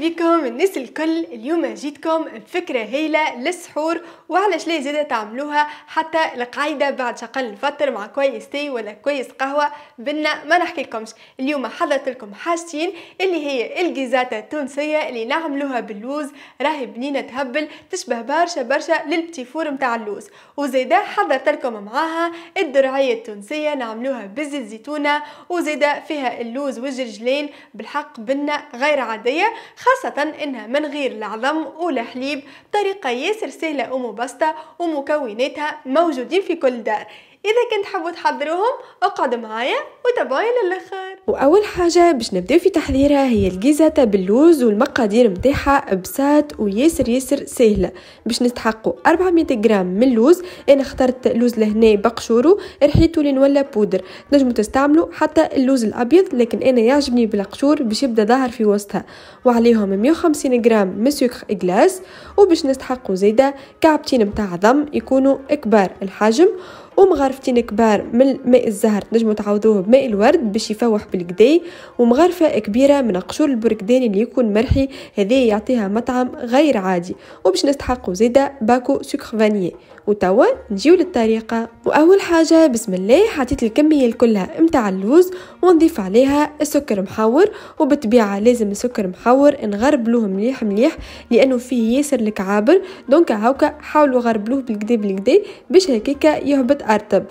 بيكم الناس الكل اليوم جيتكم بفكرة هايلة للسحور وعلاش ليه زادة تعملوها حتى القعيدة بعد شقل الفطر مع كويس تي ولا كويس قهوة بنا ما لكمش اليوم حضرت لكم حاجتين اللي هي الجيزاتة التونسية اللي نعملوها باللوز راهي بنينة تهبل تشبه برشا برشا للبتيفور متاع اللوز وزيدا حضرت لكم معاها الدرعية التونسية نعملوها بزيت زيتونة وزيدا فيها اللوز والجرجلين بالحق بنا غير عادية خاصة إنها من غير العظم ولا حليب طريقة ياسر سهلة ومبسطة ومكوناتها موجودين في كل دار اذا كنت حابو تحضروهم اقعدوا معايا وتابعوني للاخر واول حاجه باش نبداو في تحضيرها هي الجيزاتا باللوز والمقادير متاعها بسات وياسر ياسر سهله باش نستحقوا 400 غرام من اللوز انا اخترت لوز لهنا بقشورو رحيته لين ولا بودر نجموا تستعملوا حتى اللوز الابيض لكن انا يعجبني بالقشور باش يبدا ظاهر في وسطها وعليهم 150 غرام من سكر اغلاس وباش نستحقوا زيدا كعبتين متاع ضم يكونوا كبار الحجم ومغرفتين كبار من ماء الزهر تنجموا تعوضوه بماء الورد باش يفوح بالكداي ومغرفه كبيره من قشور البركداني اللي يكون مرحي هذا يعطيها مطعم غير عادي وباش نستحقوا زيدا باكو سكر فانيي وتوا نجيو للطريقه واول حاجه بسم الله حطيت الكميه كلها متاع اللوز ونضيف عليها السكر محور وبالطبيعه لازم السكر محور نغربلوه مليح مليح لانه فيه ياسر الكعابر دونك هاوكا حاولوا غربلوه بالكدا بالكدا باش هكاكا يهبط ارتب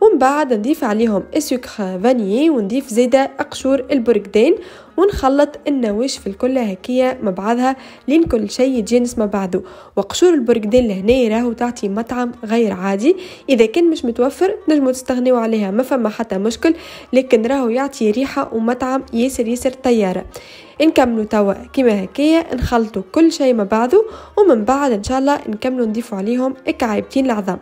ومن بعد نضيف عليهم السكر فانيي ونضيف زيادة قشور البرقدين ونخلط النواش في الكل هكية مع بعضها لين كل شيء يتجانس مع بعضه وقشور البرقدان لهنا راهو تعطي مطعم غير عادي إذا كان مش متوفر نجمو تستغنيو عليها ما فما حتى مشكل لكن راهو يعطي ريحة ومطعم ياسر ياسر طيارة نكملو توا كيما هكايا نخلطو كل شيء مع بعضه ومن بعد ان شاء الله نكملو نضيفو عليهم الكعيبتين العظام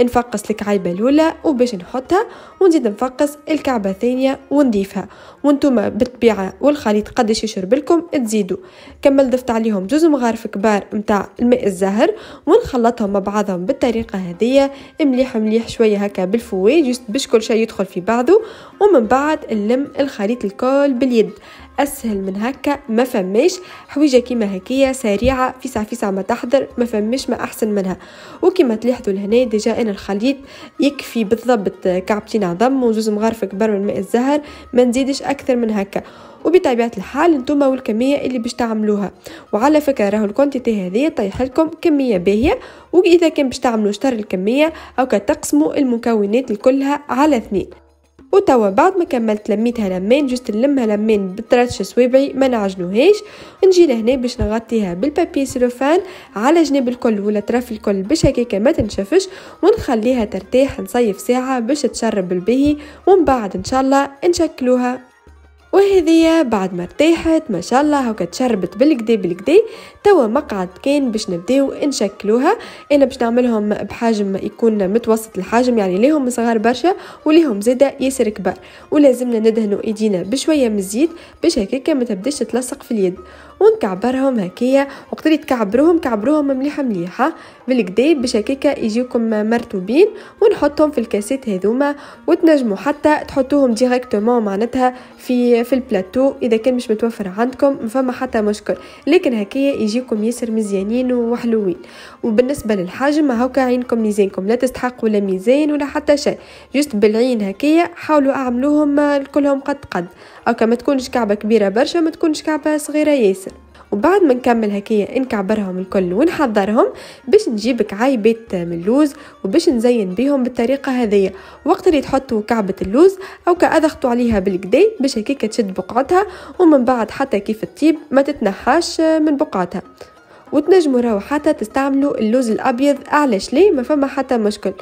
نفقس الكعيبة الأولى وباش نحطها ونزيد نفقس الكعبة الثانية ونضيفها وانتم بالطبيعة والخليط قداش يشرب لكم تزيدوا كمل ضفت عليهم جزء مغارف كبار نتاع الماء الزهر ونخلطهم مع بعضهم بالطريقه هذه مليح مليح شويه هكا بالفوي باش كل شيء يدخل في بعضه ومن بعد نلم الخليط الكل باليد اسهل من هكا ما فماش حويجه كيما هكية سريعه في ساعه ما تحضر ما فماش ما احسن منها وكيما تلاحظوا لهنا ديجا انا الخليط يكفي بالضبط كعبتين عظم وجوز مغارف كبار من ماء الزهر ما نزيدش اكثر من هكا وبطبيعه الحال نتوما والكميه اللي باش تعملوها وعلى فكره راهو الكونتيتي هذه طيح لكم كميه باهيه واذا كان باش تعملوا شطر الكميه او كتقسموا المكونات كلها على اثنين وتوا بعد ما كملت لميتها لمين جست نلمها لمين بثلاث صوابعي ما نعجنوهاش نجي لهنا باش نغطيها بالبابي سيلوفان على جناب الكل ولا طرف الكل باش هكاكا ما تنشفش ونخليها ترتاح نصيف ساعه باش تشرب البهي ومن بعد ان شاء الله نشكلوها وهذه بعد ما ارتاحت ما شاء الله هكا تشربت بالكدا بالكدا توا مقعد كان باش نبداو نشكلوها انا باش نعملهم بحجم يكون متوسط الحجم يعني ليهم صغار برشا وليهم زاده ياسر كبار ولازمنا ندهنوا ايدينا بشويه من الزيت باش هكاكا ما تبداش تلصق في اليد ونكعبرهم هكايا وقت اللي تكعبروهم كعبروهم مليحه مليحه بالكدا باش هكاكا يجيكم مرطوبين ونحطهم في الكاسات هذوما وتنجموا حتى تحطوهم ديريكتومون معناتها في في البلاتو اذا كان مش متوفر عندكم فما حتى مشكل لكن هكايا يجيكم ياسر مزيانين وحلوين وبالنسبه للحجم هاكا عينكم ميزانكم لا تستحق ولا ميزان ولا حتى شيء جست بالعين هكايا حاولوا اعملوهم آه، كلهم قد قد او ما تكونش كعبه كبيره برشا ما تكونش كعبه صغيره ياسر وبعد ما نكمل هكية نكعبرهم الكل ونحضرهم باش نجيبك عايبة من اللوز وباش نزين بيهم بالطريقة هذية وقت اللي تحطوا كعبة اللوز أو أضغطوا عليها بالكدي باش هكيك تشد بقعتها ومن بعد حتى كيف تطيب ما تتنحاش من بقعتها وتنجموا راهو حتى تستعملوا اللوز الابيض علاش ليه ما فما حتى مشكل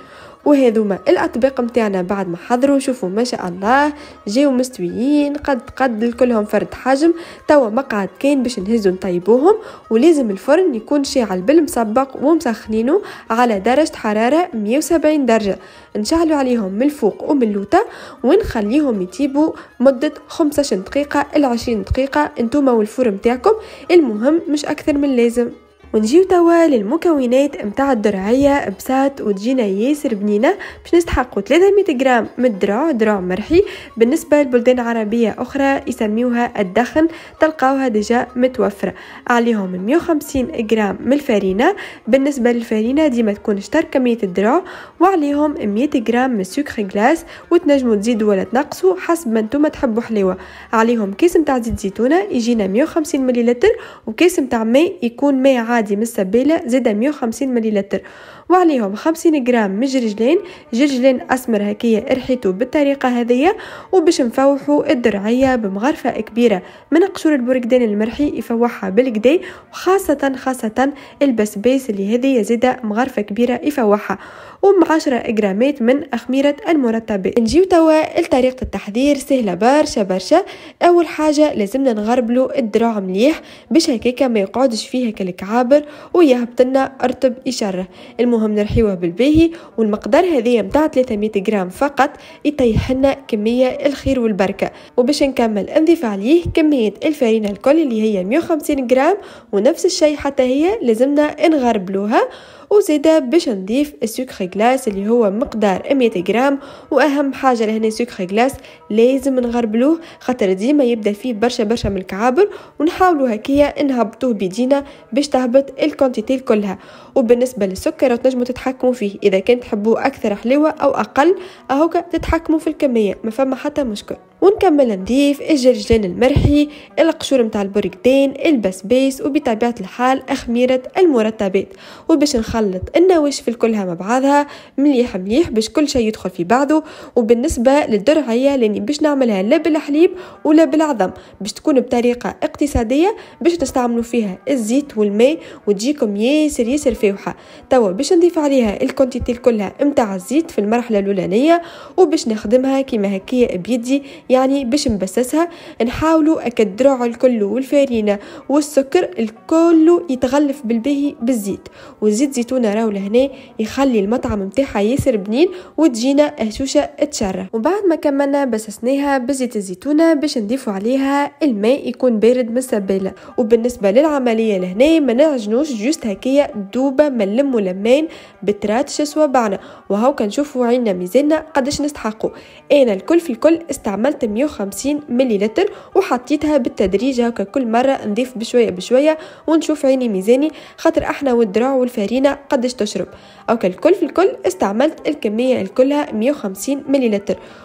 وهذوما الاطباق متاعنا بعد ما حضروا شوفوا ما شاء الله جاو مستويين قد قد لكلهم فرد حجم توا مقعد كان باش نهزو نطيبوهم ولازم الفرن يكون شاعل بالمسبق ومسخنينه على درجة حرارة 170 درجة نشعلوا عليهم من الفوق ومن اللوطة ونخليهم يتيبوا مدة 15 دقيقة ل 20 دقيقة انتوما والفرن متاعكم المهم مش اكثر من لازم ونجيو توا للمكونات متاع الدرعية بسات وتجينا ياسر بنينة باش نستحقو 300 غرام من الدرع درع مرحي بالنسبة لبلدان عربية أخرى يسميوها الدخن تلقاوها ديجا متوفرة عليهم 150 غرام من الفارينه بالنسبة للفارينه ديما تكون شطر كمية الدرع وعليهم 100 غرام من السكر غلاس وتنجمو تزيدوا ولا تنقصوا حسب ما نتوما تحبوا حلاوه عليهم كيس متاع زيت زيتونة يجينا 150 مليلتر وكيس متاع ماء يكون ماء عادي عادي من السبالة زاد 150 مليلتر وعليهم 50 غرام من رجلين جرجلين اسمر هكية ارحيتو بالطريقة هذية وباش نفوحو الدرعية بمغرفة كبيرة من قشور البرقدان المرحي يفوحها بالكدي وخاصة خاصة البسبيس اللي هذية زيادة مغرفة كبيرة يفوحها ومع 10 غرامات من أخميرة المرتبة نجيو توا لطريقة التحضير سهلة برشا برشا أول حاجة لازمنا نغربلو الدراع مليح باش هكاكا ما يقعدش فيه هكا الكعابر ويهبط لنا رطب يشره المهم نرحيوه بالباهي والمقدار هذه متاع 300 غرام فقط يطيحنا كمية الخير والبركة وباش نكمل نضيف عليه كمية الفرينة الكل اللي هي 150 غرام ونفس الشي حتى هي لازمنا نغربلوها وزيدا باش نضيف السكر غلاس اللي هو مقدار 100 غرام واهم حاجه لهنا السكر غلاس لازم نغربلوه خاطر ديما يبدا فيه برشا برشا من الكعابر ونحاولوا هكايا نهبطوه بيدينا باش تهبط الكونتيتي كلها وبالنسبه للسكر تنجموا تتحكموا فيه اذا كان تحبوه اكثر حلاوه او اقل اهوكا تتحكموا في الكميه ما فما حتى مشكل ونكمل نضيف الجرجلان المرحي القشور متاع البرقدان البسبيس وبطبيعة الحال أخميرة المرطبات وباش نخلط النواشف كلها مع بعضها مليح مليح باش كل شيء يدخل في بعضه وبالنسبة للدرعية لاني باش نعملها لا بالحليب ولا بالعظم باش تكون بطريقة اقتصادية باش نستعملوا فيها الزيت والماء وتجيكم ياسر ياسر فاوحة توا باش نضيف عليها الكونتيتي كلها متاع الزيت في المرحلة الأولانية وباش نخدمها كيما هكيا بيدي يعني باش نبسسها نحاولوا الدروع الكل والفارينه والسكر الكل يتغلف بالباهي بالزيت والزيت زيتونه راهو لهنا يخلي المطعم نتاعها ياسر بنين وتجينا هشوشه تشرى وبعد ما كملنا بسسناها بزيت الزيتونه باش نضيفوا عليها الماء يكون بارد من السباله وبالنسبه للعمليه لهنا ما نعجنوش جوست هكيا دوبه ما نلموا لمين بتراتش صوابعنا وهو كنشوفوا عينا ميزاننا قداش نستحقوا انا الكل في الكل استعملت عملت 150 ملي وحطيتها بالتدريج هكا كل مرة نضيف بشوية بشوية ونشوف عيني ميزاني خاطر احنا والدراع والفارينة قدش تشرب او الكل في الكل استعملت الكمية الكلها 150 ملي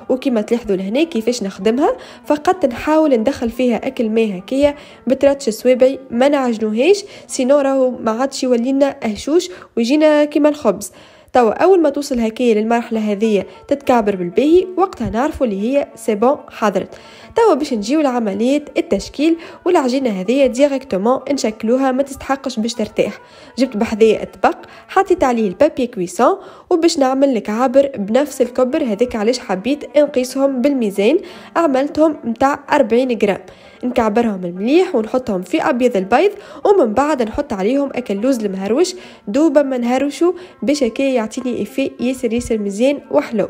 وكما تلاحظوا لهنا كيفاش نخدمها فقط نحاول ندخل فيها اكل ماء هكايا بترتش صوابعي ما نعجنوهاش سينو راهو ما عادش يولينا هشوش ويجينا كيما الخبز توا اول ما توصل هكايا للمرحله هذه تتكعبر بالباهي وقتها نعرفوا اللي هي سي بون حضرت توا باش نجيو لعمليه التشكيل والعجينه هذه ديريكتومون نشكلوها ما تستحقش باش ترتاح جبت بحذايا الطبق حطيت عليه البابي كويسون وباش نعمل لك عبر بنفس الكبر هذاك علاش حبيت نقيسهم بالميزان عملتهم متاع 40 جرام نكعبرهم المليح ونحطهم في أبيض البيض ومن بعد نحط عليهم أكل لوز المهروش دوبا ما نهروشو باش يعطيني إفي ياسر ياسر مزيان وحلو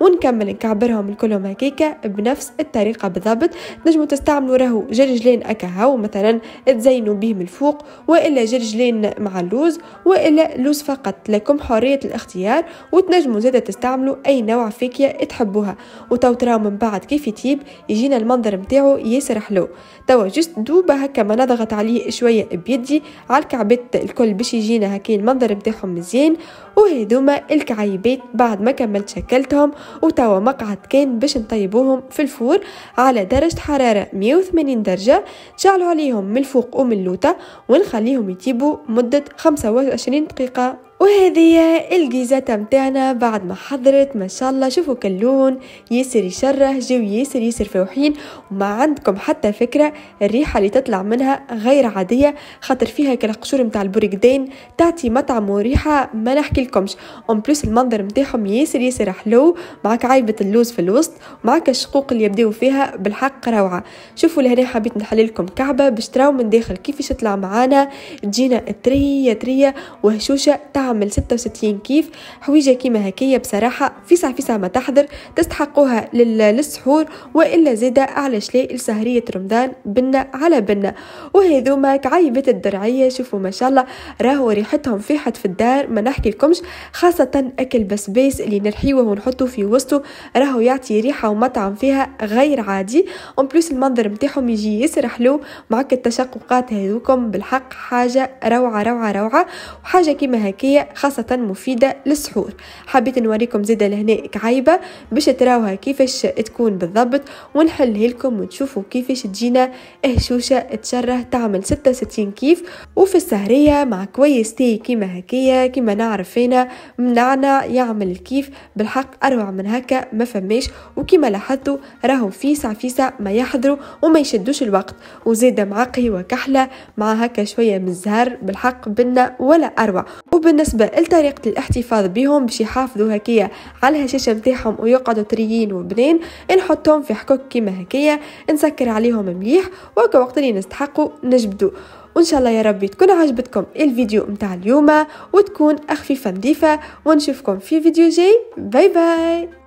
ونكمل نكعبرهم الكلهم هكيكا بنفس الطريقه بالضبط نجمو تستعملوا راهو جرجلين اكاهو مثلا تزينوا به من الفوق والا جرجلين مع اللوز والا لوز فقط لكم حريه الاختيار وتنجموا زاده تستعملوا اي نوع فيكيا تحبوها وتو تراو من بعد كيف يطيب يجينا المنظر نتاعو ياسر حلو توا جست دوبه هكا ما نضغط عليه شويه بيدي على الكعبات الكل باش يجينا هكا المنظر نتاعهم مزيان وهذوما الكعيبات بعد ما كملت شكلتهم وتوا مقعد كان باش نطيبوهم في الفور على درجة حرارة 180 درجة نشعلوا عليهم من الفوق ومن اللوطة ونخليهم يطيبوا مدة 25 دقيقة وهذه الجيزة تمتعنا بعد ما حضرت ما شاء الله شوفوا كلون ياسر يشره جو ياسر ياسر فوحين وما عندكم حتى فكرة الريحة اللي تطلع منها غير عادية خاطر فيها كالقشور متاع البرقدين تعطي مطعم وريحة ما نحكي لكمش اون بلوس المنظر متاعهم ياسر ياسر حلو معك عيبة اللوز في الوسط معك الشقوق اللي يبداو فيها بالحق روعة شوفوا لهنا حبيت نحللكم كعبة باش تراو من داخل كيفاش تطلع معانا تجينا طرية طرية وهشوشة تعب تعمل 66 كيف حويجة كيما هكية بصراحة فيسع فيسع ما تحضر تستحقوها للسحور وإلا زادة أعلى شلي لسهرية رمضان بنا على بنا وهذوما كعيبات الدرعية شوفوا ما شاء الله راهو ريحتهم في حد في الدار ما نحكي لكمش خاصة أكل بسبيس اللي نرحيوه ونحطه في وسطه راهو يعطي ريحة ومطعم فيها غير عادي اون بلوس المنظر متاعهم يجي يسر حلو معك التشققات هذوكم بالحق حاجة روعة روعة روعة وحاجة كيما هكية خاصة مفيدة للسحور حبيت نوريكم زيادة لهنا كعيبة باش تراوها كيفاش تكون بالضبط ونحل لكم وتشوفوا كيفاش تجينا هشوشة تشره تعمل 66 كيف وفي السهرية مع كويس تي كيما هكية كيما نعرف هنا منعنا يعمل الكيف بالحق أروع من هكا ما فماش وكيما لاحظتوا راهو فيسع فيسع ما يحضروا وما يشدوش الوقت وزيادة مع قهوة كحلة مع هكا شوية من الزهر بالحق بنا ولا أروع وبالنسبة لطريقة الاحتفاظ بهم باش يحافظوا هكية على الهشاشة متاعهم ويقعدوا طريين وبنين نحطهم في حكوك كيما هكية نسكر عليهم مليح وكا وقت اللي نستحقوا نجبدوا وان شاء الله يا ربي تكون عجبتكم الفيديو متاع اليوم وتكون خفيفه نظيفه ونشوفكم في فيديو جاي باي باي